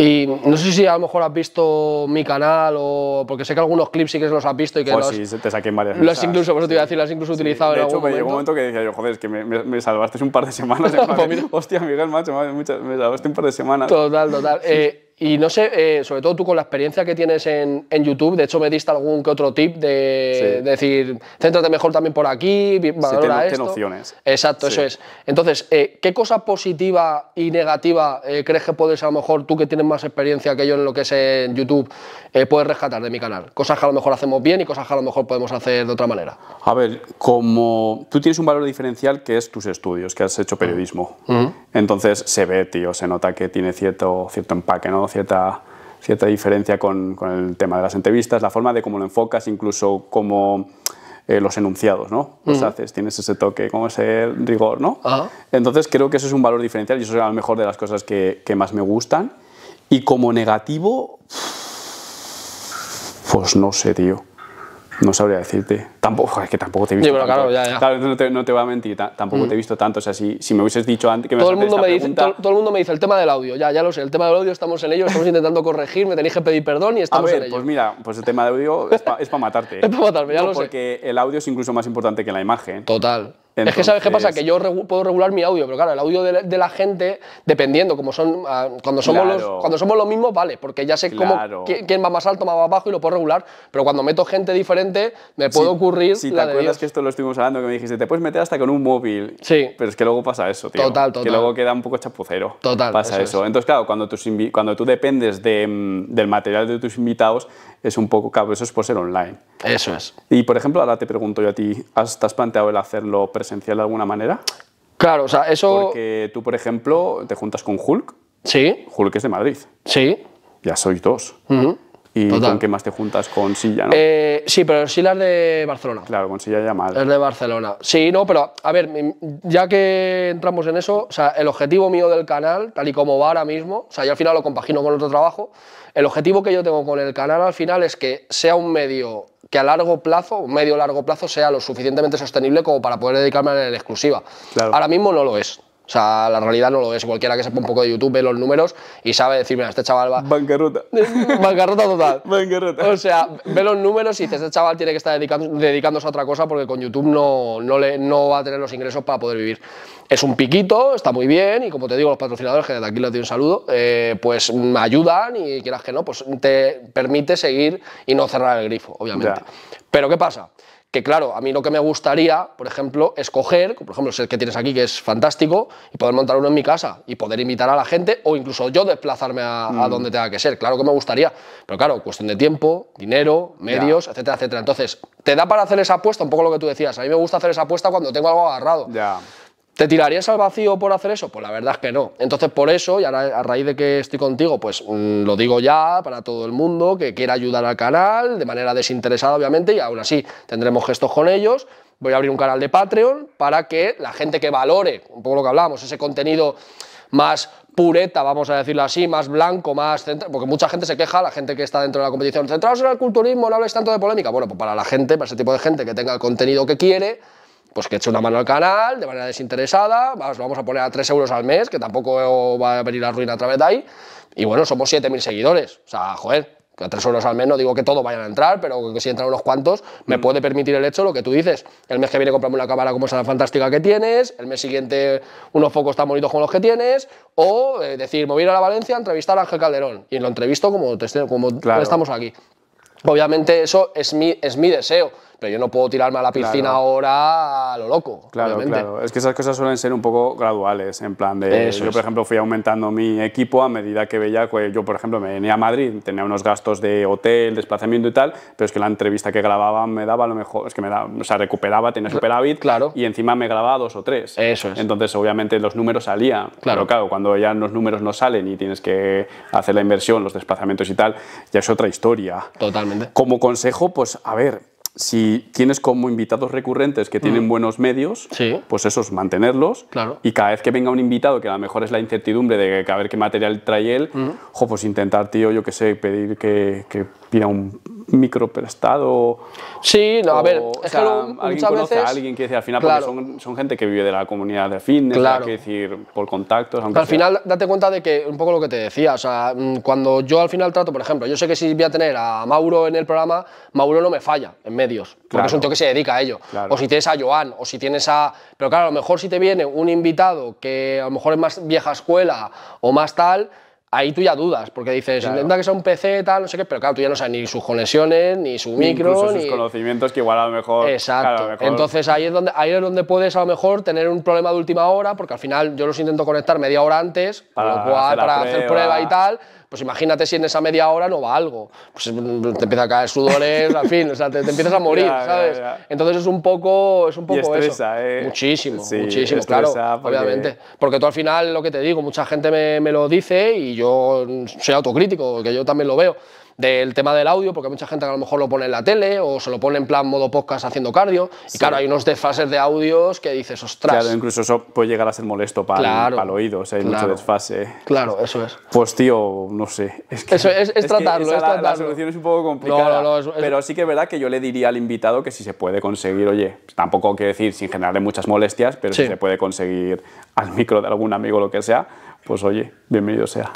Y no sé si a lo mejor has visto mi canal o porque sé que algunos clips sí que los has visto y que pues sí, te saqué varias. Los incluso, por pues, te iba a decir, los has incluso sí. utilizado de hecho, me llegó un momento que decía yo, joder, es que me, me, salvaste un par de semanas. Pues hostia, Miguel, macho, me salvaste un par de semanas. Total, total. Eh, y no sé, eh, sobre todo tú con la experiencia que tienes en, YouTube, de hecho me diste algún que otro tip de, decir, céntrate mejor también por aquí, valora sí, esto. Exacto, eso es. Entonces, eh, ¿qué cosa positiva y negativa eh, crees que puedes, a lo mejor tú que tienes más experiencia que yo en lo que es en YouTube, puedes rescatar de mi canal? Cosas que a lo mejor hacemos bien y cosas que a lo mejor podemos hacer de otra manera. A ver, como tú tienes un valor diferencial que es tus estudios, que has hecho mm. periodismo. Mm. Entonces se ve, tío, se nota que tiene cierto, cierto empaque, ¿no? Cierta, cierta diferencia con, el tema de las entrevistas, la forma de cómo lo enfocas, incluso como eh, los enunciados, ¿no? Los mm. haces, tienes ese toque, como ese rigor, ¿no? Entonces creo que eso es un valor diferencial y eso es a lo mejor de las cosas que, que, más me gustan. Y como negativo, pues no sé, tío. No sabría decirte. Tampoco, es que tampoco te he visto. tanto. no, te, voy a mentir, tampoco te he mm. visto tanto. O sea, si, si me hubieses dicho antes que me todo el mundo me dice, todo, el mundo me dice, el tema del audio, ya, ya lo sé, el tema del audio estamos en ello, estamos intentando corregir, me tenéis que pedir perdón y estamos Pues mira, pues el tema del audio es para matarte. es para matarme, ya lo sé. Porque el audio es incluso más importante que la imagen. Total. Es que sabes qué pasa, que yo puedo regular mi audio, pero claro, el audio de, la gente, dependiendo, como son, ah, cuando somos, los, cuando somos los mismos, vale, porque ya sé cómo, quién, va más alto, más abajo y lo puedo regular, pero cuando meto gente diferente, me puede ocurrir... Si sí, te acuerdas que esto lo estuvimos hablando, que me dijiste, te puedes meter hasta con un móvil, sí. pero es que luego pasa eso, tío. Total, total. Que luego queda un poco chapucero. Total. Pasa eso. Entonces, claro, cuando, tus cuando tú dependes de, mm, del material de tus invitados, es un poco eso es por ser online. Eso es. Y, por ejemplo, ahora te pregunto yo a ti, ¿has, ¿te has planteado el hacerlo presencial? Esencial de alguna manera? Claro, o sea, eso... Porque tú, por ejemplo, te juntas con Hulk. Sí. Hulk es de Madrid. Sí. Ya soy dos. ¿Y con qué más te juntas? ¿Con Silla, no? Eh, sí, pero Silla es de Barcelona. Claro, con Silla ya mal. Es de Barcelona. Sí, no, pero a ver, ya que entramos en eso, sea, el objetivo mío del canal, tal y como va ahora mismo, o sea, yo al final lo compagino con otro trabajo, el objetivo que yo tengo con el canal al final es que sea un medio que a largo plazo, un medio largo plazo, sea lo suficientemente sostenible como para poder dedicarme a la exclusiva. Ahora mismo no lo es. O sea, la realidad no lo es. Cualquiera que sepa un poco de YouTube ve los números y sabe decirme mira, este chaval va... Bancarrota. Bancarrota total. Bancarrota. O sea, ve los números y dice, este chaval tiene que estar dedicándose a otra cosa porque con YouTube no, le, no va a tener los ingresos para poder vivir. Es un piquito, está muy bien y como te digo, los patrocinadores, que de aquí les doy un saludo, eh, pues me ayudan y quieras que no, pues te permite seguir y no cerrar el grifo, obviamente. Pero ¿qué pasa? que claro, a mí lo que me gustaría, por ejemplo, escoger coger, por ejemplo, el que tienes aquí, que es fantástico, y poder montar uno en mi casa y poder invitar a la gente o incluso yo desplazarme a, mm. donde tenga que ser. Claro que me gustaría, pero claro, cuestión de tiempo, dinero, medios, etcétera, etcétera. Entonces, te da para hacer esa apuesta, un poco lo que tú decías. A mí me gusta hacer esa apuesta cuando tengo algo agarrado. Ya. ¿Te tirarías al vacío por hacer eso? Pues la verdad es que no. Entonces por eso, y a raíz de que estoy contigo, pues mm, lo digo ya para todo el mundo que quiera ayudar al canal de manera desinteresada obviamente y aún así tendremos gestos con ellos. Voy a abrir un canal de Patreon para que la gente que valore, un poco lo que hablábamos, ese contenido más pureta, vamos a decirlo así, más blanco, más porque mucha gente se queja, la gente que está dentro de la competición, centrados en el culturismo, no hables tanto de polémica. Bueno, pues para la gente, para ese tipo de gente que tenga el contenido que quiere, pues que eche una mano al canal de manera desinteresada, vamos, a poner a 3 euros al mes, que tampoco va a venir la ruina a través de ahí, y bueno, somos 7.000 seguidores, o sea, joder, a 3 euros al mes no digo que todos vayan a entrar, pero que si entran unos cuantos, me mm. puede permitir el hecho lo que tú dices, el mes que viene comprarme una cámara como esa fantástica que tienes, el mes siguiente unos focos tan bonitos como los que tienes, o eh, decir, me a la Valencia a entrevistar a Ángel Calderón, y lo entrevisto como, te, como estamos aquí. Obviamente eso es mi, es mi deseo, pero yo no puedo tirarme a la piscina ahora a lo loco. Claro, claro. Es que esas cosas suelen ser un poco graduales, en plan de... yo, por ejemplo, fui aumentando mi equipo a medida que veía, que pues, yo, por ejemplo, me venía a Madrid, tenía unos gastos de hotel, desplazamiento y tal, pero es que la entrevista que grababa me daba lo mejor, es que me o sea, recuperaba, tenía superávit, claro. y encima me grababa dos o tres. Eso es. Entonces, obviamente, los números salían. Claro. Pero claro, cuando ya los números no salen y tienes que hacer la inversión, los desplazamientos y tal, ya es otra historia. Totalmente. Como consejo, pues a ver, si tienes como invitados recurrentes que tienen mm. buenos medios, pues pues es mantenerlos. Claro. Y cada vez que venga un invitado, que a lo mejor es la incertidumbre de que a ver qué material trae él, ojo, mm. pues intentar, tío, yo qué sé, pedir que, que pida un microprestado? Sí, no, a ver, es alguien conoce a alguien que dice al final, porque son, gente que vive de la comunidad de fitness, claro. que decir, por contactos. al final, date cuenta de que un poco lo que te decía, o sea, mm, cuando yo al final trato, por ejemplo, yo sé que si voy a tener a Mauro en el programa, Mauro no me falla en medios, porque es un tío que se dedica a ello. O si tienes a Joan, o si tienes a. Pero claro, a lo mejor si te viene un invitado que a lo mejor es más vieja escuela o más tal ahí tú ya dudas, porque dices, intenta que sea un PC, tal, no sé qué, pero claro, tú ya no sabes ni sus conexiones, ni su micro. Incluso sus conocimientos que igual a lo mejor. Exacto. Entonces ahí es, donde, ahí es donde puedes a lo mejor tener un problema de última hora, porque al final yo los intento conectar media hora antes, para, para hacer prueba y tal. Pues imagínate si en esa media hora no va algo. Pues eh, te empieza a caer sudores, al fin, te, empiezas a morir, ¿sabes? Entonces es un poco, es un poco eso. Eh. Muchísimo, sí, muchísimo, claro, obviamente. Porque tú al final, lo que te digo, mucha gente me, me lo dice y yo soy autocrítico, que yo también lo veo del tema del audio, porque mucha gente a lo mejor lo pone en la tele o se lo pone en plan modo podcast haciendo cardio. Y claro, hay unos desfases de audios que dices, ostras. Claro, incluso eso puede llegar a ser molesto para, el, oído, o sea, hay mucho desfase. Claro, eso es. Pues tío, no sé. Es eso es, tratarlo, es tratarlo. La, solución es un poco complicada. pero sí que es verdad que yo le diría al invitado que si se puede conseguir, oye, tampoco quiero decir sin generarle muchas molestias, pero si se puede conseguir al micro de algún amigo o lo que sea, pues oye, bienvenido sea.